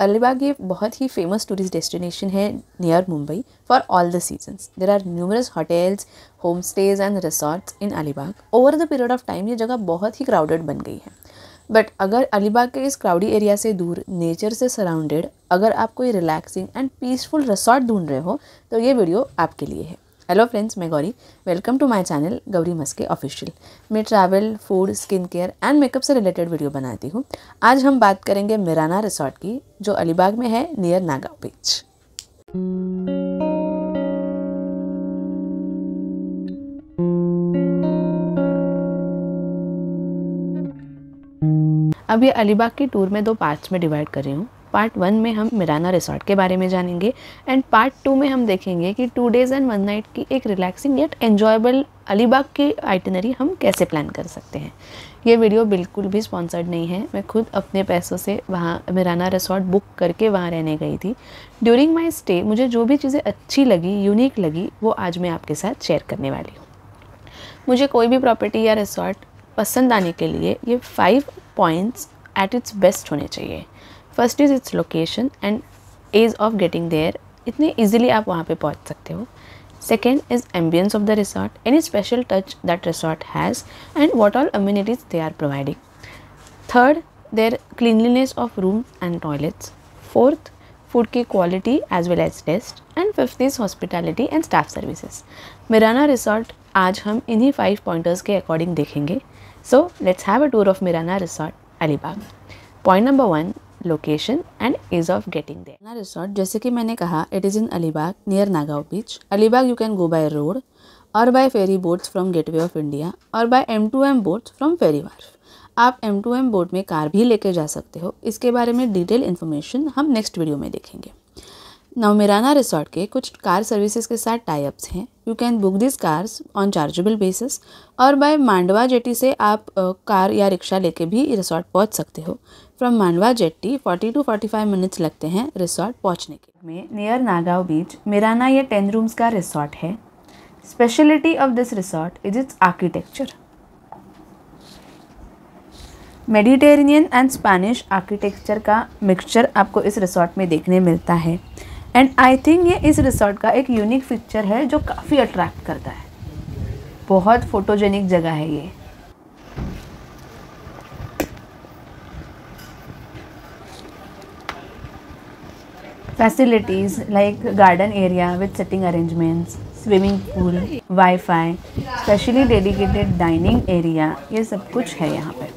अलीबाग ये बहुत ही फेमस टूरिस्ट डेस्टिनेशन है near Mumbai for all the seasons there are numerous hotels home stays and resorts in Alibag over the period of time ये जगह बहुत ही crowded बन गई है बट अगर अलीबाग के इस क्राउडी एरिया से दूर नेचर से सराउंडेड अगर आप कोई रिलैक्सिंग एंड पीसफुल रिसॉर्ट ढूंढ रहे हो तो ये वीडियो आपके लिए है हेलो फ्रेंड्स मैं Gauri welcome to my channel Gauri Maske official मैं travel food skin care and makeup से रिलेटेड वीडियो बनाती हूँ आज हम बात करेंगे मिराना रिसोर्ट की जो अलीबाग में है नियर नागा बीच अब ये अलीबाग की टूर में दो पार्ट्स में डिवाइड कर रही हूँ पार्ट वन में हम मिराना रिसोर्ट के बारे में जानेंगे एंड पार्ट टू में हम देखेंगे कि two days and one night की एक रिलैक्सिंग येट एन्जॉयबल अलीबाग की आइटनरी हम कैसे प्लान कर सकते हैं ये वीडियो बिल्कुल भी स्पॉन्सर्ड नहीं है मैं खुद अपने पैसों से वहाँ मिराना रिसोर्ट बुक करके वहाँ रहने गई थी ड्यूरिंग माई स्टे मुझे जो भी चीज़ें अच्छी लगी यूनिक लगी वो आज मैं आपके साथ शेयर करने वाली हूँ मुझे कोई भी प्रॉपर्टी या रिसोर्ट पसंद आने के लिए ये five points at its best होने चाहिए first is its location and ease of getting there इतने ईजिली आप वहाँ पे पहुँच सकते हो second is ambience of the resort any special touch that resort has and what all amenities they are providing third their cleanliness of room and toilets fourth food की quality as well as taste and fifth is hospitality and staff services. Mirana Resort आज हम इन्हीं five pointers के according देखेंगे so let's have a tour of Mirana resort Alibag point number one location and ease of getting देना resort जैसे कि मैंने कहा it is in Alibag near Nagaon beach Alibag you can go by road और by ferry boats from Gateway of India और by M two M boats from ferry wharf आप M two M boat में car भी लेके जा सकते हो इसके बारे में डिटेल इन्फॉर्मेशन हम नेक्स्ट वीडियो में देखेंगे नवमिराना रिसोर्ट के कुछ कार सर्विसेज के साथ टाइप्स हैं you can book this cars on chargeable basis और बाय मांडवा जेटी से आप कार या रिक्शा लेके भी रिसोर्ट पहुंच सकते हो from Mandwa jetty 40 to 45 minutes लगते हैं रिसोर्ट पहुंचने के में नियर नागाव बीच मिराना ये टेन रूम्स का रिसोर्ट है speciality of this resort is its architecture Mediterranean and Spanish architecture का मिक्सचर आपको इस रिसोर्ट में देखने मिलता है एंड आई थिंक ये इस रिसोर्ट का एक यूनिक फीचर है जो काफ़ी अट्रैक्ट करता है बहुत फोटोजेनिक जगह है ये facilities like garden area with sitting arrangements swimming pool wifi specially dedicated dining area ये सब कुछ है यहाँ पर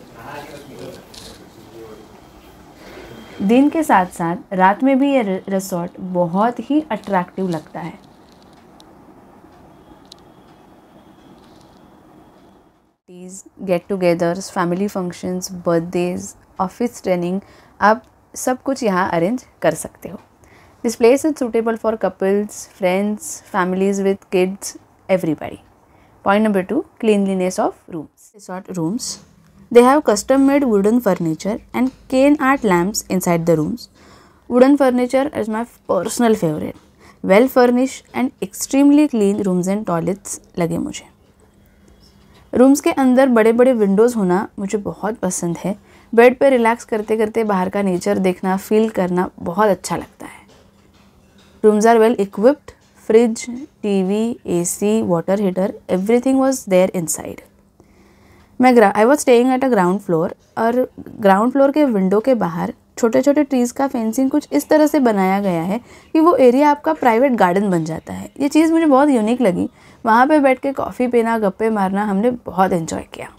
दिन के साथ साथ रात में भी ये रिसोर्ट बहुत ही अट्रैक्टिव लगता है get togethers family functions birthdays office training आप सब कुछ यहाँ अरेंज कर सकते हो this place is suitable for couples friends families with kids everybody point number two cleanliness of rooms resort rooms They have custom made wooden furniture and cane art lamps inside the rooms. Wooden furniture is my personal favorite. well furnished and extremely clean rooms and toilets lage mujhe rooms के अंदर बड़े बड़े Windows होना मुझे बहुत पसंद है bed पर रिलैक्स करते करते बाहर का नेचर देखना फील करना बहुत अच्छा लगता है rooms are well equipped fridge TV AC water heater everything was there inside मैं I was staying at a ground floor और ग्राउंड फ्लोर के विंडो के बाहर छोटे छोटे ट्रीज़ का फेंसिंग कुछ इस तरह से बनाया गया है कि वो एरिया आपका प्राइवेट गार्डन बन जाता है ये चीज़ मुझे बहुत यूनिक लगी वहाँ पे बैठ के कॉफ़ी पीना गप्पे मारना हमने बहुत इन्जॉय किया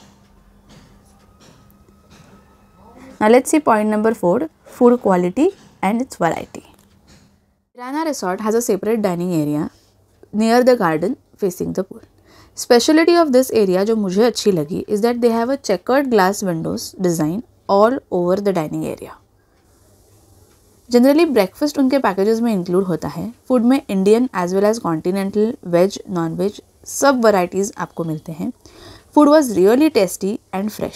Now see point number four food quality and its variety किराना resort has a separate dining area near the garden facing the the speciality of this area जो मुझे अच्छी लगी is that they have a chequered glass windows design all over the dining area generally breakfast उनके packages में include होता है food में Indian as well as continental veg non veg सब वराइटीज़ आपको मिलते हैं food was really tasty and fresh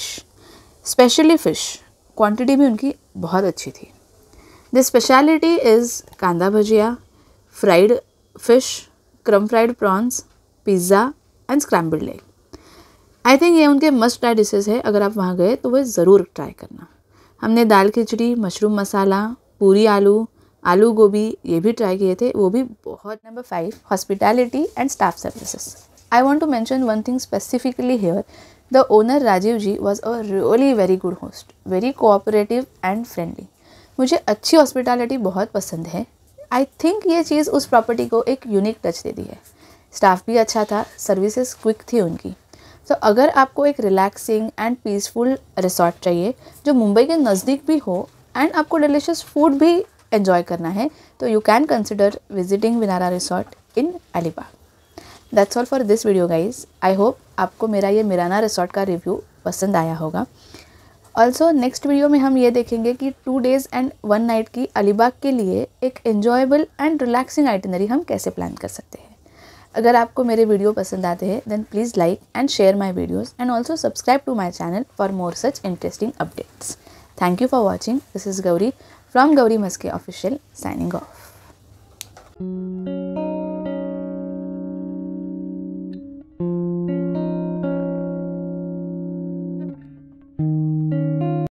specially fish quantity भी उनकी बहुत अच्छी थी the speciality is kanda bhajiya fried fish crumb fried prawns pizza and scrambled egg I think ये उनके मस्ट ट्राई डिशेज़ है अगर आप वहाँ गए तो वह ज़रूर ट्राई करना हमने दाल खिचड़ी मशरूम मसाला पूरी आलू आलू गोभी ये भी ट्राई किए थे वो भी बहुत number five hospitality and staff services I want to mention one thing specifically here the owner Rajeev ji was a really very good host very cooperative and friendly मुझे अच्छी हॉस्पिटैलिटी बहुत पसंद है आई थिंक ये चीज़ उस प्रॉपर्टी को एक यूनिक टच देती है स्टाफ भी अच्छा था सर्विसेज क्विक थी उनकी तो अगर आपको एक रिलैक्सिंग एंड पीसफुल रिसोर्ट चाहिए जो मुंबई के नज़दीक भी हो एंड आपको डिलीशियस फूड भी एंजॉय करना है तो यू कैन कंसिडर विजिटिंग विनारा resort in Alibag that's all for this video guys I hope आपको मेरा ये मिराना रिसोर्ट का रिव्यू पसंद आया होगा ऑल्सो नेक्स्ट वीडियो में हम ये देखेंगे कि two days and one night की अलीबाग के लिए एक इन्जॉयबल एंड रिलैक्सिंग आइटनरी हम कैसे प्लान कर सकते हैं अगर आपको मेरे वीडियो पसंद आते हैं then please like and share my videos and also subscribe to my channel for more such interesting updates thank you for watching this is Gauri from Gauri Maske official signing off